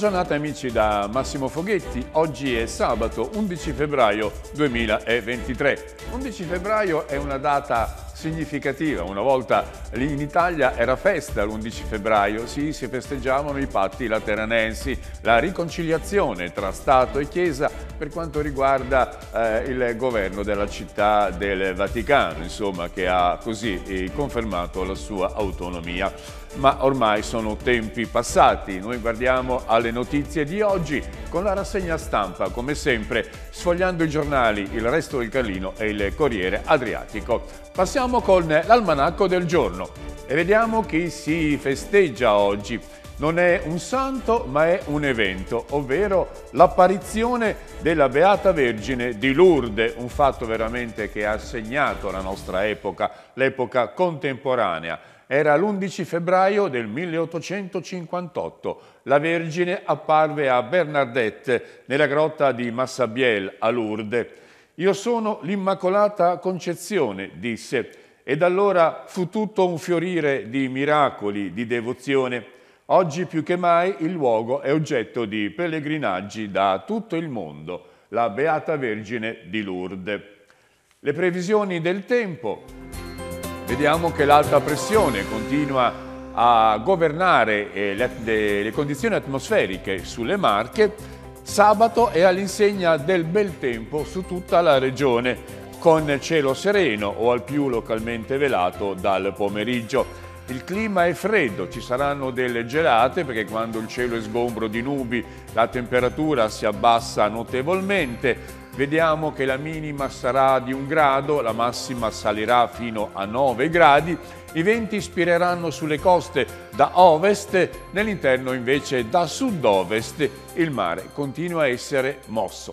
giornata amici da Massimo Foghetti, oggi è sabato 11 febbraio 2023. 11 febbraio è una data significativa. Una volta lì in Italia era festa l'11 febbraio, sì, si festeggiavano i patti lateranensi, la riconciliazione tra Stato e Chiesa per quanto riguarda eh, il governo della città del Vaticano, insomma, che ha così eh, confermato la sua autonomia ma ormai sono tempi passati. Noi guardiamo alle notizie di oggi con la rassegna stampa, come sempre, sfogliando i giornali, il resto del Carlino e il Corriere Adriatico. Passiamo con l'almanacco del giorno e vediamo chi si festeggia oggi non è un santo ma è un evento, ovvero l'apparizione della Beata Vergine di Lourdes, un fatto veramente che ha segnato la nostra epoca, l'epoca contemporanea. Era l'11 febbraio del 1858. La Vergine apparve a Bernadette nella grotta di Massabiel a Lourdes. Io sono l'Immacolata Concezione, disse, ed allora fu tutto un fiorire di miracoli, di devozione. Oggi più che mai il luogo è oggetto di pellegrinaggi da tutto il mondo, la Beata Vergine di Lourdes. Le previsioni del tempo vediamo che l'alta pressione continua a governare eh, le, le, le condizioni atmosferiche sulle Marche Sabato è all'insegna del bel tempo su tutta la regione, con cielo sereno o al più localmente velato dal pomeriggio. Il clima è freddo, ci saranno delle gelate perché quando il cielo è sgombro di nubi la temperatura si abbassa notevolmente, vediamo che la minima sarà di un grado, la massima salirà fino a 9 gradi, i venti ispireranno sulle coste da ovest, nell'interno invece da sud-ovest il mare continua a essere mosso.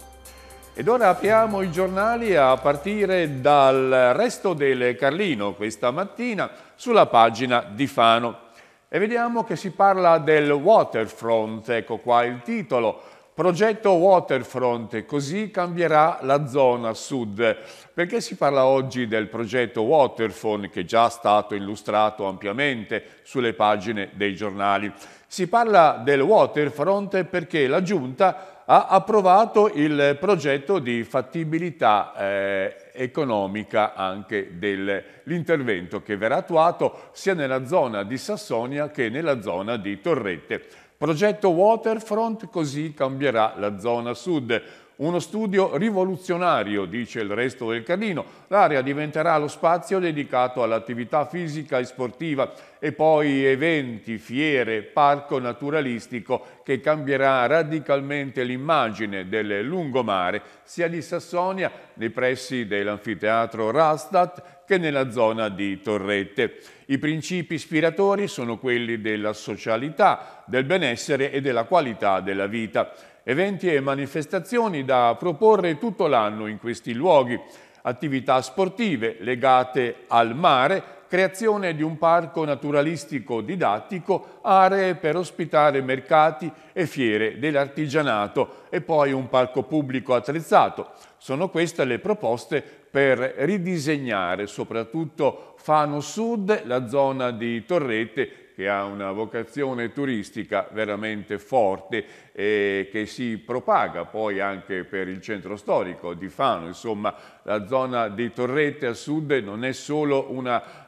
Ed ora apriamo i giornali a partire dal resto del Carlino questa mattina sulla pagina di Fano. E vediamo che si parla del waterfront, ecco qua il titolo, Progetto Waterfront, così cambierà la zona sud. Perché si parla oggi del progetto Waterfront che è già stato illustrato ampiamente sulle pagine dei giornali? Si parla del Waterfront perché la Giunta ha approvato il progetto di fattibilità eh, economica anche dell'intervento che verrà attuato sia nella zona di Sassonia che nella zona di Torrette. Progetto Waterfront così cambierà la zona sud. Uno studio rivoluzionario, dice il resto del Carlino. L'area diventerà lo spazio dedicato all'attività fisica e sportiva e poi eventi, fiere, parco naturalistico che cambierà radicalmente l'immagine del lungomare sia di Sassonia nei pressi dell'anfiteatro Rastatt che nella zona di Torrette. I principi ispiratori sono quelli della socialità, del benessere e della qualità della vita. Eventi e manifestazioni da proporre tutto l'anno in questi luoghi, attività sportive legate al mare creazione di un parco naturalistico didattico, aree per ospitare mercati e fiere dell'artigianato e poi un parco pubblico attrezzato. Sono queste le proposte per ridisegnare soprattutto Fano Sud, la zona di Torrete che ha una vocazione turistica veramente forte e che si propaga poi anche per il centro storico di Fano. Insomma, la zona di Torrette a sud non è solo una,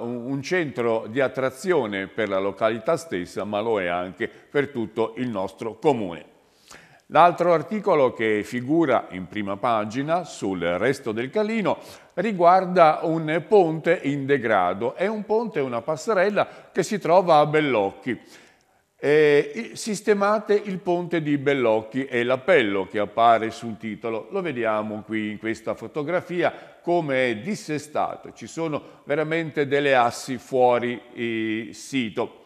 uh, un centro di attrazione per la località stessa, ma lo è anche per tutto il nostro comune. L'altro articolo che figura in prima pagina sul resto del Calino riguarda un ponte in degrado. È un ponte, una passerella che si trova a Bellocchi. Eh, sistemate il ponte di Bellocchi è l'appello che appare sul titolo. Lo vediamo qui in questa fotografia come è dissestato. Ci sono veramente delle assi fuori sito.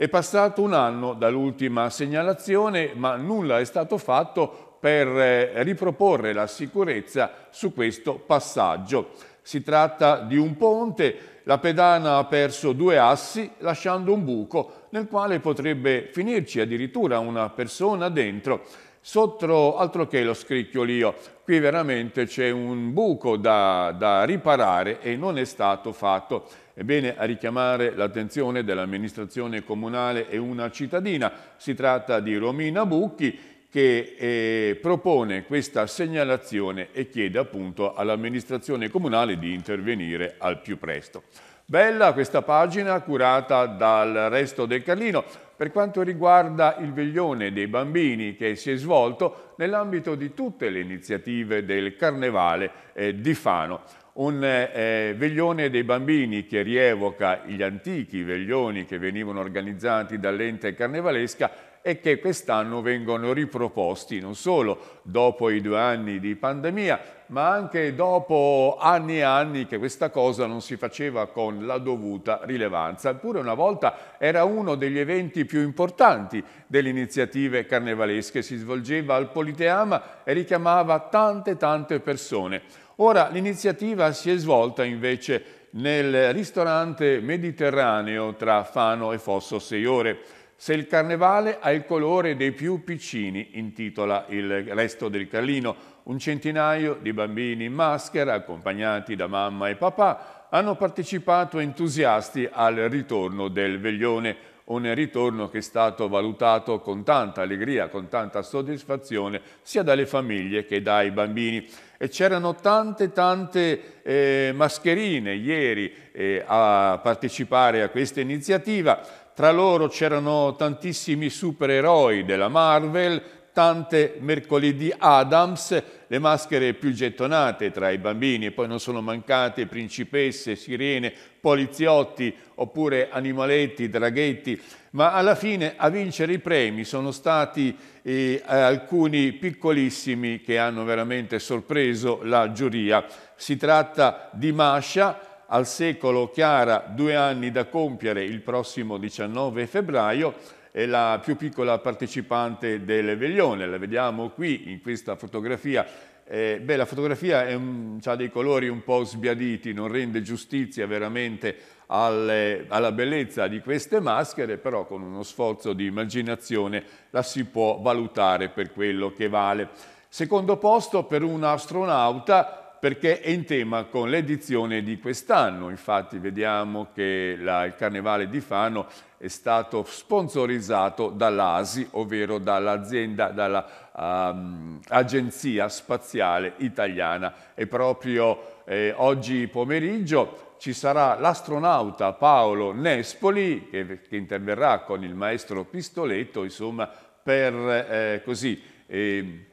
È passato un anno dall'ultima segnalazione, ma nulla è stato fatto per eh, riproporre la sicurezza su questo passaggio. Si tratta di un ponte, la pedana ha perso due assi lasciando un buco nel quale potrebbe finirci addirittura una persona dentro. Sotto altro che lo scricchiolio, qui veramente c'è un buco da, da riparare e non è stato fatto. Ebbene, a richiamare l'attenzione dell'amministrazione comunale e una cittadina, si tratta di Romina Bucchi che eh, propone questa segnalazione e chiede appunto all'amministrazione comunale di intervenire al più presto. Bella questa pagina curata dal resto del Carlino per quanto riguarda il veglione dei bambini che si è svolto nell'ambito di tutte le iniziative del Carnevale eh, di Fano un eh, veglione dei bambini che rievoca gli antichi veglioni che venivano organizzati dall'ente carnevalesca e che quest'anno vengono riproposti non solo dopo i due anni di pandemia, ma anche dopo anni e anni che questa cosa non si faceva con la dovuta rilevanza. Eppure una volta era uno degli eventi più importanti delle iniziative carnevalesche, si svolgeva al Politeama e richiamava tante tante persone. Ora l'iniziativa si è svolta invece nel ristorante mediterraneo tra Fano e Fosso Seiore. Se il carnevale ha il colore dei più piccini, intitola il resto del Carlino, un centinaio di bambini in maschera, accompagnati da mamma e papà, hanno partecipato entusiasti al ritorno del veglione un ritorno che è stato valutato con tanta allegria, con tanta soddisfazione, sia dalle famiglie che dai bambini. E c'erano tante tante eh, mascherine ieri eh, a partecipare a questa iniziativa, tra loro c'erano tantissimi supereroi della Marvel, tante mercoledì Adams, le maschere più gettonate tra i bambini, e poi non sono mancate principesse, sirene, poliziotti oppure animaletti, draghetti, ma alla fine a vincere i premi sono stati eh, alcuni piccolissimi che hanno veramente sorpreso la giuria. Si tratta di Masha, al secolo Chiara, due anni da compiere il prossimo 19 febbraio, è la più piccola partecipante del veglione, la vediamo qui in questa fotografia. Eh, beh, la fotografia un, ha dei colori un po' sbiaditi, non rende giustizia veramente alle, alla bellezza di queste maschere, però con uno sforzo di immaginazione la si può valutare per quello che vale. Secondo posto per un astronauta perché è in tema con l'edizione di quest'anno. Infatti vediamo che la, il Carnevale di Fano è stato sponsorizzato dall'ASI, ovvero dall'azienda, dall'Agenzia ehm, um, Spaziale Italiana. E proprio eh, oggi pomeriggio ci sarà l'astronauta Paolo Nespoli che, che, interverrà con il maestro Pistoletto, insomma, per eh, così... Eh,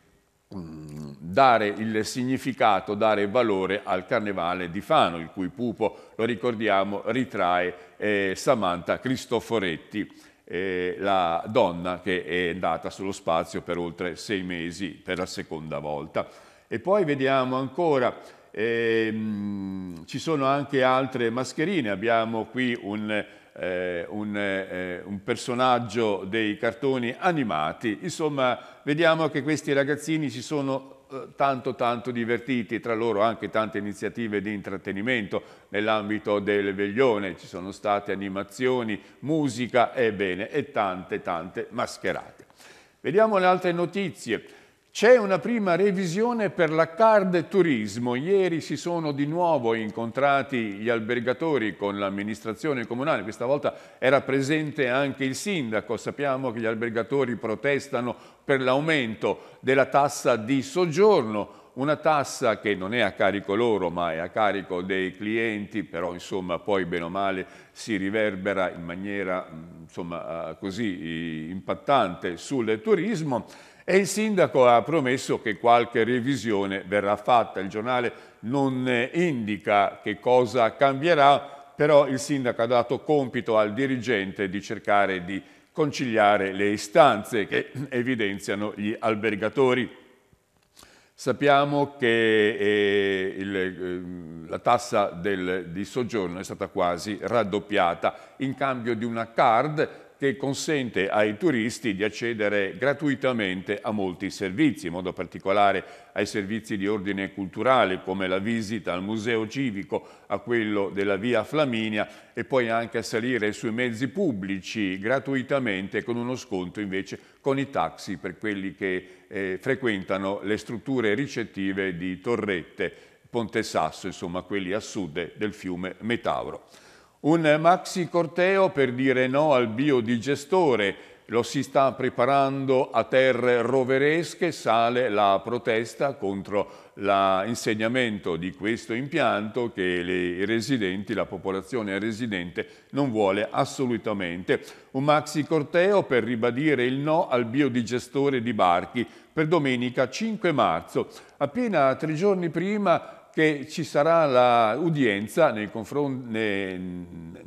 Mm, dare il significato, dare valore al carnevale di Fano, il cui pupo, lo ricordiamo, ritrae eh, Samantha Cristoforetti, eh, la donna che è andata sullo spazio per oltre sei mesi per la seconda volta. E poi vediamo ancora, ehm, ci sono anche altre mascherine, abbiamo qui un eh, un, eh, un, personaggio dei cartoni animati. Insomma, vediamo che questi ragazzini si sono eh, tanto tanto divertiti, tra loro anche tante iniziative di intrattenimento nell'ambito del veglione, ci sono state animazioni, musica, ebbene, e tante tante mascherate. Vediamo le altre notizie. C'è una prima revisione per la card turismo. Ieri si sono di nuovo incontrati gli albergatori con l'amministrazione comunale. Questa volta era presente anche il sindaco. Sappiamo che gli albergatori protestano per l'aumento della tassa di soggiorno una tassa che non è a carico loro ma è a carico dei clienti, però insomma poi bene o male si riverbera in maniera mm, insomma, eh, così impattante sul turismo. E il sindaco ha promesso che qualche revisione verrà fatta. Il giornale non indica che cosa cambierà, però il sindaco ha dato compito al dirigente di cercare di conciliare le istanze che evidenziano gli albergatori. Sappiamo che eh, il, eh, la tassa del, di soggiorno è stata quasi raddoppiata in cambio di una card che consente ai turisti di accedere gratuitamente a molti servizi, in modo particolare ai servizi di ordine culturale come la visita al museo civico, a quello della via Flaminia e poi anche a salire sui mezzi pubblici gratuitamente con uno sconto invece con i taxi per quelli che eh, frequentano le strutture ricettive di Torrette, Ponte Sasso, insomma quelli a sud del fiume Metauro. Un maxi corteo per dire no al biodigestore. Lo si sta preparando a terre roveresche, sale la protesta contro l'insegnamento di questo impianto che i residenti, la popolazione residente non vuole assolutamente. Un maxi corteo per ribadire il no al biodigestore di Barchi per domenica 5 marzo. Appena tre giorni prima che ci sarà l'udienza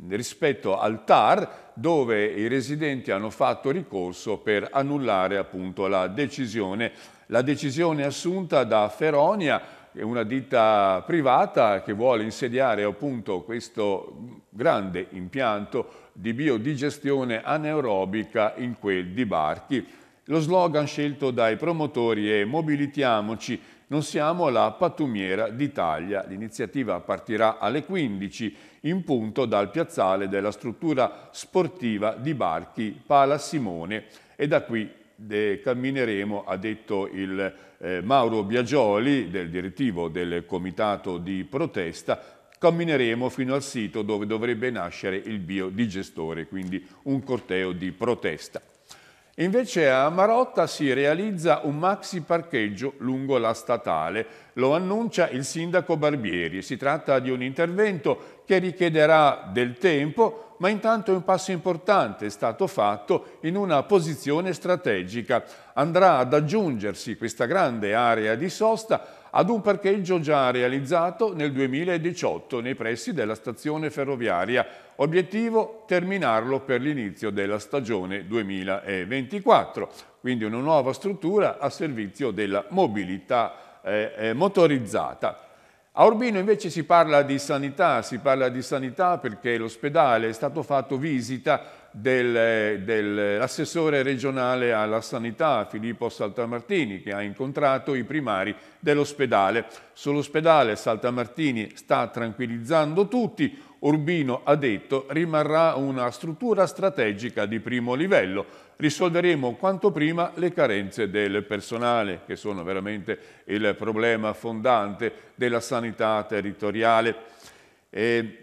rispetto al TAR dove i residenti hanno fatto ricorso per annullare appunto la decisione. La decisione assunta da Feronia, una ditta privata che vuole insediare appunto questo grande impianto di biodigestione anaerobica in quel di Barchi. Lo slogan scelto dai promotori è «Mobilitiamoci», non siamo la pattumiera d'Italia. L'iniziativa partirà alle 15 in punto dal piazzale della struttura sportiva di Barchi Pala Simone e da qui cammineremo, ha detto il eh, Mauro Biagioli del direttivo del comitato di protesta, cammineremo fino al sito dove dovrebbe nascere il biodigestore, quindi un corteo di protesta. Invece a Marotta si realizza un maxi parcheggio lungo la statale. Lo annuncia il sindaco Barbieri. Si tratta di un intervento che richiederà del tempo, ma intanto un passo importante è stato fatto in una posizione strategica. Andrà ad aggiungersi questa grande area di sosta ad un parcheggio già realizzato nel 2018 nei pressi della stazione ferroviaria. Obiettivo terminarlo per l'inizio della stagione 2024, quindi una nuova struttura a servizio della mobilità eh, eh, motorizzata. A Urbino invece si parla di sanità, si parla di sanità perché l'ospedale è stato fatto visita dell'assessore regionale alla sanità Filippo Saltamartini che ha incontrato i primari dell'ospedale. Sull'ospedale Saltamartini sta tranquillizzando tutti, Urbino ha detto rimarrà una struttura strategica di primo livello, risolveremo quanto prima le carenze del personale che sono veramente il problema fondante della sanità territoriale. E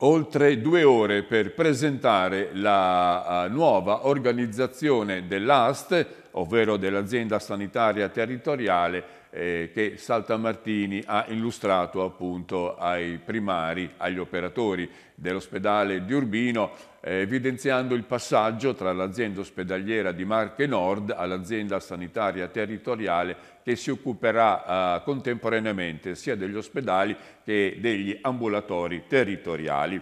oltre due ore per presentare la eh, nuova organizzazione dell'AST, ovvero dell'azienda sanitaria territoriale, eh, che Saltamartini ha illustrato appunto ai primari, agli operatori dell'ospedale di Urbino, eh, evidenziando il passaggio tra l'azienda ospedaliera di Marche Nord all'azienda sanitaria territoriale che si occuperà eh, contemporaneamente sia degli ospedali che degli ambulatori territoriali.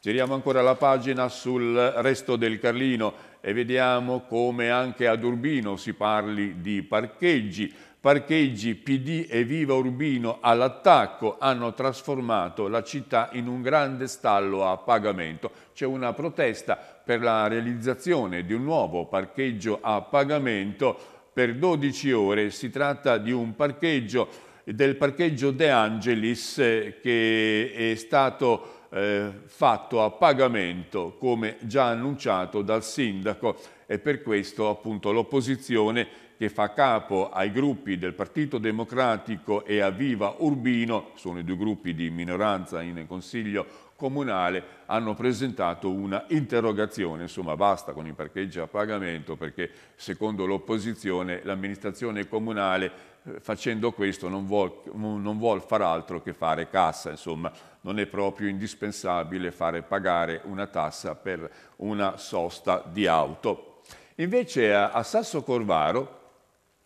Giriamo ancora la pagina sul resto del Carlino e vediamo come anche ad Urbino si parli di parcheggi. Parcheggi PD e Viva Urbino all'attacco hanno trasformato la città in un grande stallo a pagamento. C'è una protesta per la realizzazione di un nuovo parcheggio a pagamento per 12 ore. Si tratta di un parcheggio del parcheggio De Angelis eh, che è stato eh, fatto a pagamento come già annunciato dal sindaco e per questo appunto l'opposizione che fa capo ai gruppi del Partito Democratico e a Viva Urbino, sono i due gruppi di minoranza in Consiglio comunale, hanno presentato una interrogazione, insomma basta con i parcheggi a pagamento perché secondo l'opposizione l'amministrazione comunale eh, facendo questo non vuol, non vuol, far altro che fare cassa, insomma non è proprio indispensabile fare pagare una tassa per una sosta di auto. Invece a, a Sasso Corvaro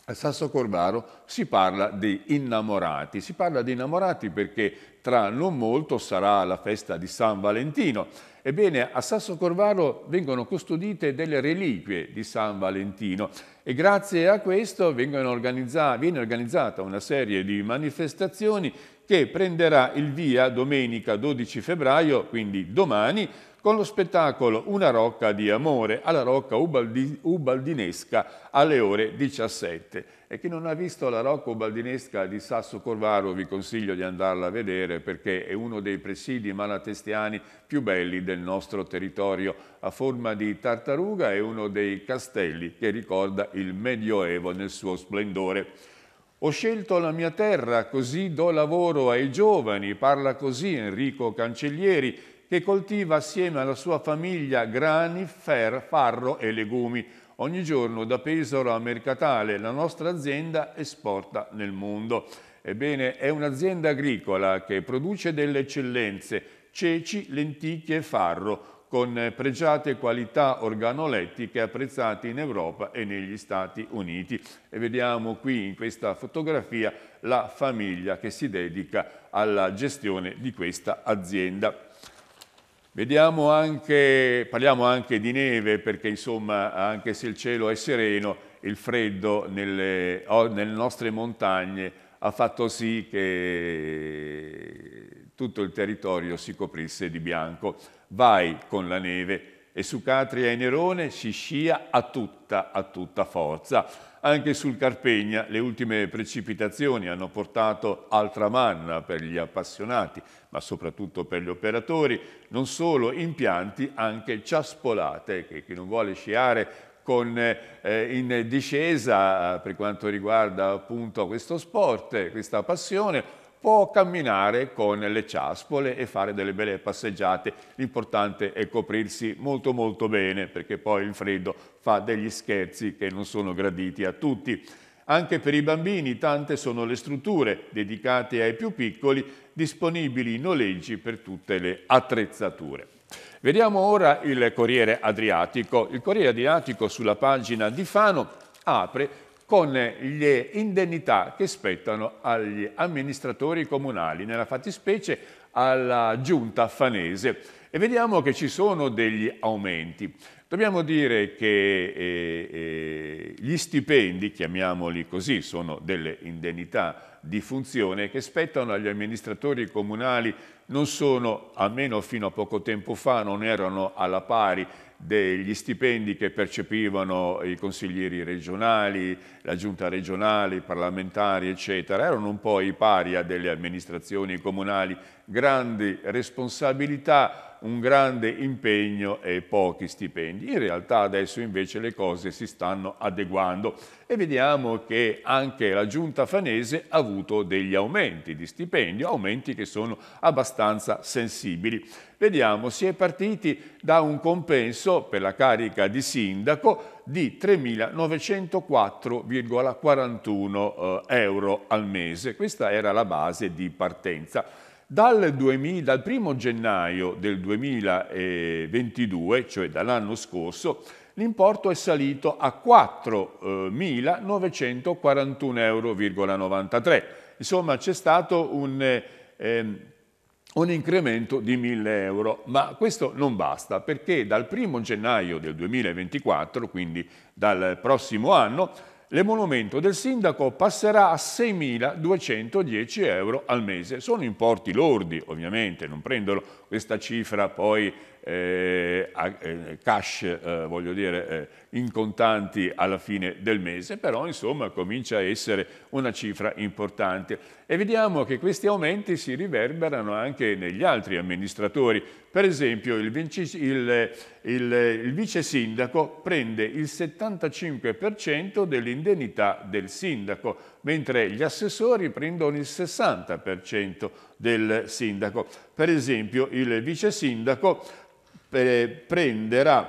a Sasso Corvaro si parla di innamorati, si parla di innamorati perché tra non molto sarà la festa di San Valentino. Ebbene, a Sasso Corvaro vengono custodite delle reliquie di San Valentino e grazie a questo organizza viene organizzata una serie di manifestazioni che prenderà il via domenica 12 febbraio, quindi domani, con lo spettacolo Una rocca di amore alla rocca ubaldi, ubaldinesca alle ore 17. E chi non ha visto la rocca ubaldinesca di Sasso Corvaro vi consiglio di andarla a vedere perché è uno dei presidi malatestiani più belli del nostro territorio. A forma di tartaruga è uno dei castelli che ricorda il Medioevo nel suo splendore. Ho scelto la mia terra, così do lavoro ai giovani, parla così Enrico Cancellieri, che coltiva assieme alla sua famiglia grani, fer, farro e legumi. Ogni giorno da Pesaro a Mercatale la nostra azienda esporta nel mondo. Ebbene, è un'azienda agricola che produce delle eccellenze, ceci, lenticchie e farro, con pregiate qualità organolettiche apprezzate in Europa e negli Stati Uniti. E vediamo qui in questa fotografia la famiglia che si dedica alla gestione di questa azienda. Vediamo anche, parliamo anche di neve perché insomma anche se il cielo è sereno, il freddo nelle, nelle nostre montagne ha fatto sì che tutto il territorio si coprisse di bianco. Vai con la neve e su Catria e Nerone si scia a tutta, a tutta forza. Anche sul Carpegna le ultime precipitazioni hanno portato altra manna per gli appassionati, ma soprattutto per gli operatori, non solo impianti, anche ciaspolate, che chi non vuole sciare con, eh, in discesa eh, per quanto riguarda appunto questo sport, questa passione, può camminare con le ciaspole e fare delle belle passeggiate. L'importante è coprirsi molto molto bene perché poi il freddo fa degli scherzi che non sono graditi a tutti. Anche per i bambini tante sono le strutture dedicate ai più piccoli disponibili in noleggi per tutte le attrezzature. Vediamo ora il Corriere Adriatico. Il Corriere Adriatico sulla pagina di Fano apre con le indennità che spettano agli amministratori comunali, nella fattispecie alla giunta fanese. E vediamo che ci sono degli aumenti. Dobbiamo dire che eh, eh, gli stipendi, chiamiamoli così, sono delle indennità di funzione che spettano agli amministratori comunali, non sono, almeno fino a poco tempo fa, non erano alla pari degli stipendi che percepivano i consiglieri regionali, la giunta regionale, i parlamentari, eccetera, erano un po' i pari a delle amministrazioni comunali, grandi responsabilità un grande impegno e pochi stipendi. In realtà adesso invece le cose si stanno adeguando e vediamo che anche la giunta fanese ha avuto degli aumenti di stipendio, aumenti che sono abbastanza sensibili. Vediamo, si è partiti da un compenso per la carica di sindaco di 3.904,41 eh, euro al mese. Questa era la base di partenza. Dal, 2000, dal 1 gennaio del 2022, cioè dall'anno scorso, l'importo è salito a 4.941,93 euro. Insomma c'è stato un, ehm, un, incremento di 1.000 euro, ma questo non basta perché dal 1 gennaio del 2024, quindi dal prossimo anno, il del sindaco passerà a 6.210 euro al mese. Sono importi lordi, ovviamente, non prendono questa cifra poi eh, eh, cash, eh, voglio dire, eh, in contanti alla fine del mese, però insomma comincia a essere una cifra importante. E vediamo che questi aumenti si riverberano anche negli altri amministratori. Per esempio il, vinci, il, il, il vice sindaco prende il 75% dell'indennità del sindaco, mentre gli assessori prendono il 60% del sindaco. Per esempio il vice sindaco eh, prenderà,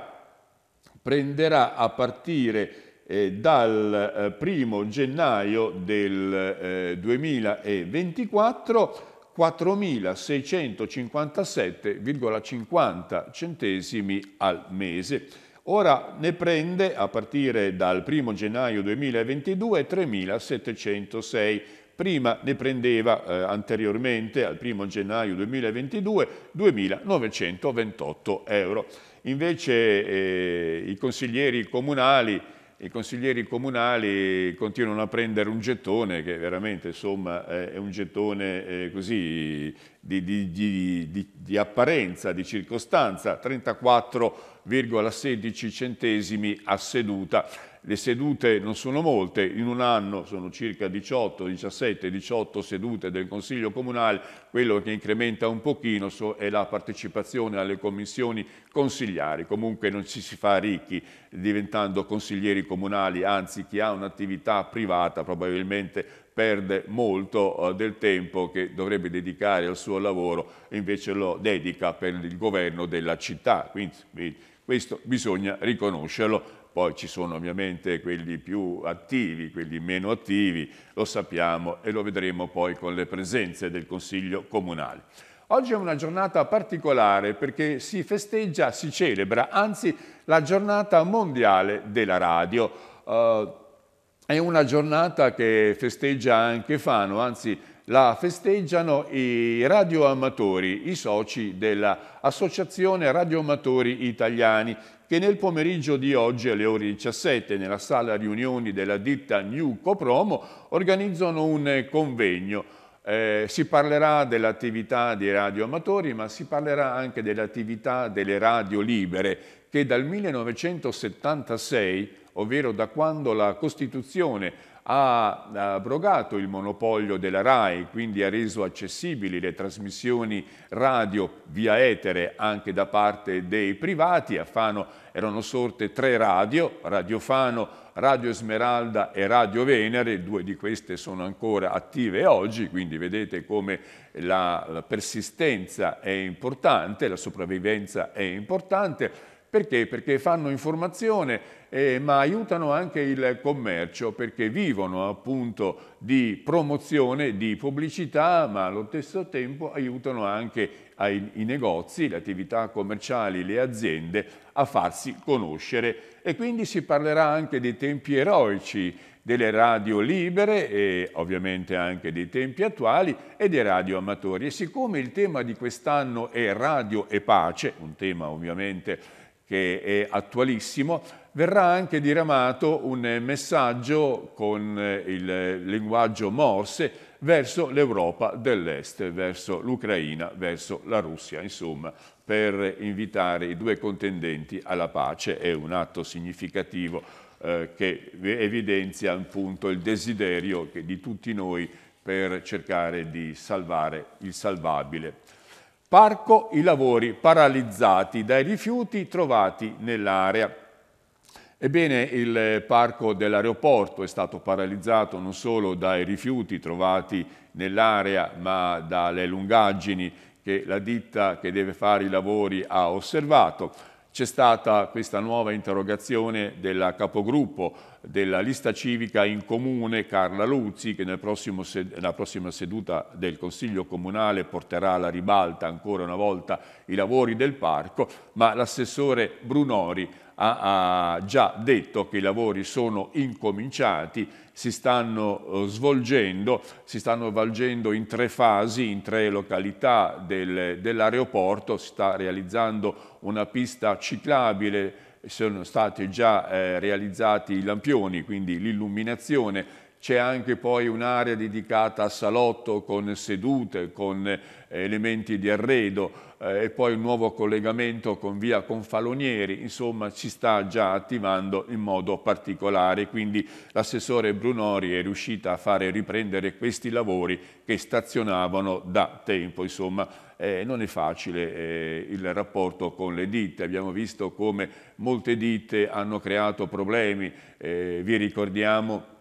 prenderà a partire eh, dal eh, primo gennaio del eh, 2024 4.657,50 centesimi al mese. Ora ne prende, a partire dal 1 gennaio 2022, 3.706 prima ne prendeva eh, anteriormente al 1 gennaio 2022 2.928 euro. Invece eh, i, consiglieri comunali, i consiglieri comunali continuano a prendere un gettone che veramente insomma, è un gettone eh, così, di, di, di, di apparenza, di circostanza, 34,16 centesimi a seduta le sedute non sono molte, in un anno sono circa 18, 17, 18 sedute del Consiglio Comunale, quello che incrementa un pochino è la partecipazione alle commissioni consigliari, comunque non ci si fa ricchi diventando consiglieri comunali, anzi chi ha un'attività privata probabilmente perde molto eh, del tempo che dovrebbe dedicare al suo lavoro e invece lo dedica per il governo della città, quindi questo bisogna riconoscerlo poi ci sono ovviamente quelli più attivi, quelli meno attivi, lo sappiamo e lo vedremo poi con le presenze del Consiglio Comunale. Oggi è una giornata particolare perché si festeggia, si celebra, anzi la giornata mondiale della radio. Uh, è una giornata che festeggia anche Fano, anzi la festeggiano i radioamatori, i soci dell'Associazione Radioamatori Italiani, che nel pomeriggio di oggi alle ore 17 nella sala riunioni della ditta New Copromo organizzano un convegno. Eh, si parlerà dell'attività dei radioamatori ma si parlerà anche dell'attività delle radio libere che dal 1976, ovvero da quando la Costituzione ha abrogato il monopolio della RAI, quindi ha reso accessibili le trasmissioni radio via etere anche da parte dei privati. A Fano erano sorte tre radio, Radio Fano, Radio Esmeralda e Radio Venere, due di queste sono ancora attive oggi, quindi vedete come la, la persistenza è importante, la sopravvivenza è importante. Perché? Perché fanno informazione eh, ma aiutano anche il commercio perché vivono appunto di promozione, di pubblicità ma allo stesso tempo aiutano anche ai, i negozi, le attività commerciali, le aziende a farsi conoscere e quindi si parlerà anche dei tempi eroici delle radio libere e ovviamente anche dei tempi attuali e dei radio amatori. E siccome il tema di quest'anno è radio e pace, un tema ovviamente che è attualissimo, verrà anche diramato un messaggio con eh, il linguaggio Morse verso l'Europa dell'Est, verso l'Ucraina, verso la Russia, insomma, per invitare i due contendenti alla pace. È un atto significativo eh, che evidenzia appunto il desiderio di tutti noi per cercare di salvare il salvabile. Parco i lavori paralizzati dai rifiuti trovati nell'area. Ebbene, il parco dell'aeroporto è stato paralizzato non solo dai rifiuti trovati nell'area, ma dalle lungaggini che la ditta che deve fare i lavori ha osservato. C'è stata questa nuova interrogazione della capogruppo della lista civica in comune Carla Luzzi che nella prossima seduta del Consiglio Comunale porterà alla ribalta ancora una volta i lavori del parco, ma l'assessore Brunori ha, ha già detto che i lavori sono incominciati, si stanno eh, svolgendo, si stanno valgendo in tre fasi, in tre località del, dell'aeroporto, si sta realizzando una pista ciclabile sono stati già eh, realizzati i lampioni, quindi l'illuminazione, c'è anche poi un'area dedicata a salotto con sedute, con eh, elementi di arredo eh, e poi un nuovo collegamento con via Confalonieri, insomma si sta già attivando in modo particolare, quindi l'assessore Brunori è riuscita a fare riprendere questi lavori che stazionavano da tempo, insomma eh, non è facile eh, il rapporto con le ditte. Abbiamo visto come molte ditte hanno creato problemi, eh, vi ricordiamo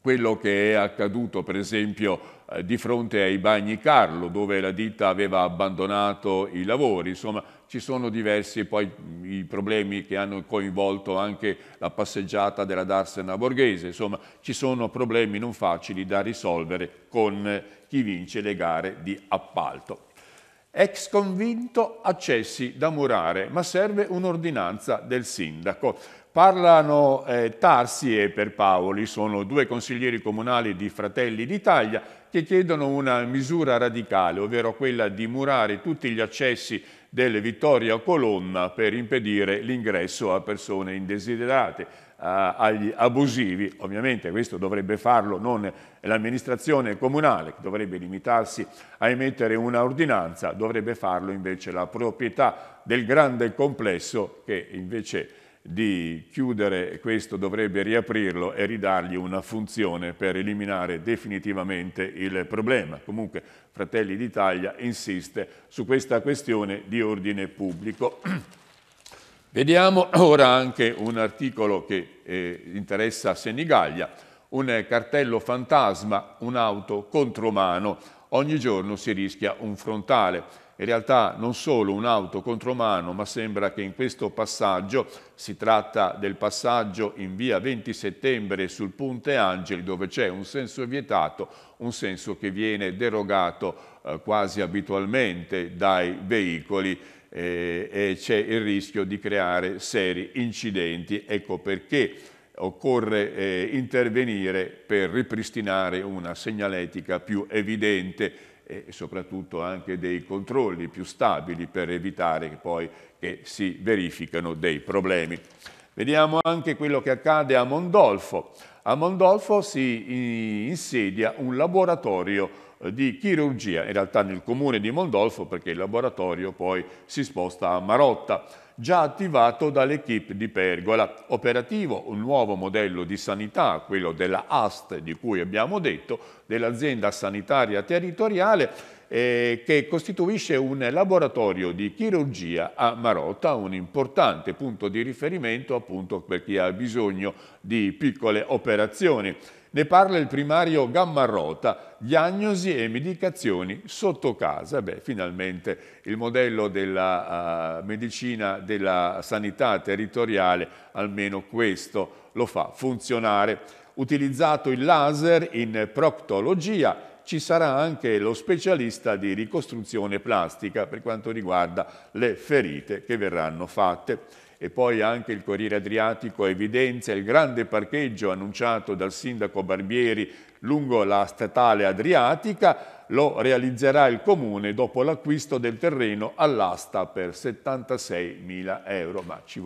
quello che è accaduto per esempio eh, di fronte ai bagni Carlo dove la ditta aveva abbandonato i lavori, insomma ci sono diversi poi mm, i problemi che hanno coinvolto anche la passeggiata della Darsena Borghese, insomma ci sono problemi non facili da risolvere con eh, chi vince le gare di appalto. Ex convinto accessi da murare, ma serve un'ordinanza del sindaco. Parlano eh, Tarsi e Perpaoli, sono due consiglieri comunali di Fratelli d'Italia che chiedono una misura radicale, ovvero quella di murare tutti gli accessi del Vittoria Colonna per impedire l'ingresso a persone indesiderate, a, agli abusivi. Ovviamente questo dovrebbe farlo non l'amministrazione comunale, che dovrebbe limitarsi a emettere un'ordinanza, dovrebbe farlo invece la proprietà del grande complesso che invece di chiudere questo dovrebbe riaprirlo e ridargli una funzione per eliminare definitivamente il problema. Comunque Fratelli d'Italia insiste su questa questione di ordine pubblico. Vediamo ora anche un articolo che eh, interessa Senigallia, un cartello fantasma, un'auto contromano. Ogni giorno si rischia un frontale. In realtà non solo un'auto contromano, ma sembra che in questo passaggio, si tratta del passaggio in via 20 settembre sul Ponte Angeli, dove c'è un senso vietato, un senso che viene derogato eh, quasi abitualmente dai veicoli eh, e c'è il rischio di creare seri incidenti. Ecco perché occorre eh, intervenire per ripristinare una segnaletica più evidente e soprattutto anche dei controlli più stabili per evitare che poi che si verificano dei problemi. Vediamo anche quello che accade a Mondolfo. A Mondolfo si insedia un laboratorio eh, di chirurgia, in realtà nel comune di Mondolfo perché il laboratorio poi si sposta a Marotta già attivato dall'equipe di Pergola. Operativo un nuovo modello di sanità, quello della AST di cui abbiamo detto, dell'azienda sanitaria territoriale, eh, che costituisce un laboratorio di chirurgia a Marotta, un importante punto di riferimento appunto per chi ha bisogno di piccole operazioni. Ne parla il primario Gammarrota, diagnosi e medicazioni sotto casa. Beh, finalmente il modello della uh, medicina della sanità territoriale, almeno questo, lo fa funzionare. Utilizzato il laser in proctologia, ci sarà anche lo specialista di ricostruzione plastica per quanto riguarda le ferite che verranno fatte. E poi anche il Corriere Adriatico evidenzia il grande parcheggio annunciato dal sindaco Barbieri lungo la statale Adriatica, lo realizzerà il Comune dopo l'acquisto del terreno all'asta per 76.000 euro, ma ci,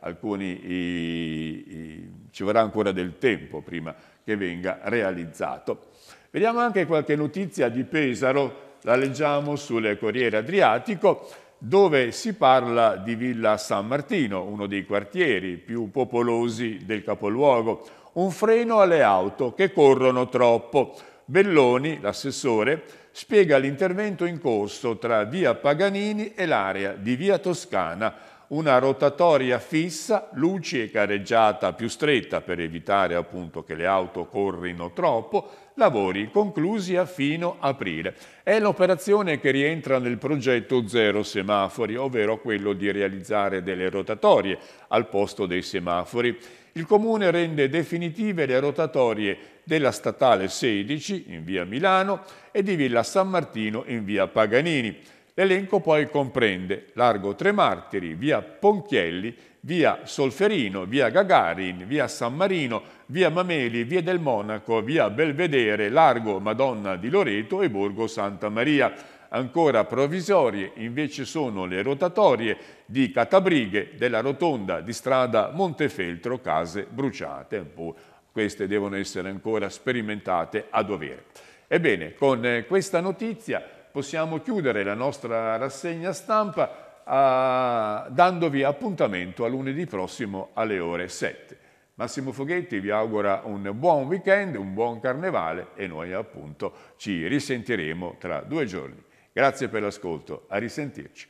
alcuni, i, i, ci vorrà ancora del tempo prima che venga realizzato. Vediamo anche qualche notizia di Pesaro, la leggiamo sulle Corriere Adriatico, dove si parla di Villa San Martino, uno dei quartieri più popolosi del capoluogo. Un freno alle auto che corrono troppo. Belloni, l'assessore, spiega l'intervento in corso tra via Paganini e l'area di via Toscana una rotatoria fissa, luci e careggiata più stretta per evitare appunto che le auto corrino troppo, lavori conclusi a fino aprile. È l'operazione che rientra nel progetto Zero Semafori, ovvero quello di realizzare delle rotatorie al posto dei semafori. Il Comune rende definitive le rotatorie della Statale 16 in via Milano e di Villa San Martino in via Paganini. L'elenco poi comprende Largo Tre Martiri, via Ponchielli, via Solferino, via Gagarin, via San Marino, via Mameli, via del Monaco, via Belvedere, Largo Madonna di Loreto e Borgo Santa Maria. Ancora provvisorie invece sono le rotatorie di Catabrighe, della Rotonda, di strada Montefeltro, case bruciate. Boh, queste devono essere ancora sperimentate a dovere. Ebbene, con eh, questa notizia possiamo chiudere la nostra rassegna stampa a, ah, dandovi appuntamento a lunedì prossimo alle ore 7. Massimo Foghetti vi augura un buon weekend, un buon carnevale e noi appunto ci risentiremo tra due giorni. Grazie per l'ascolto, a risentirci.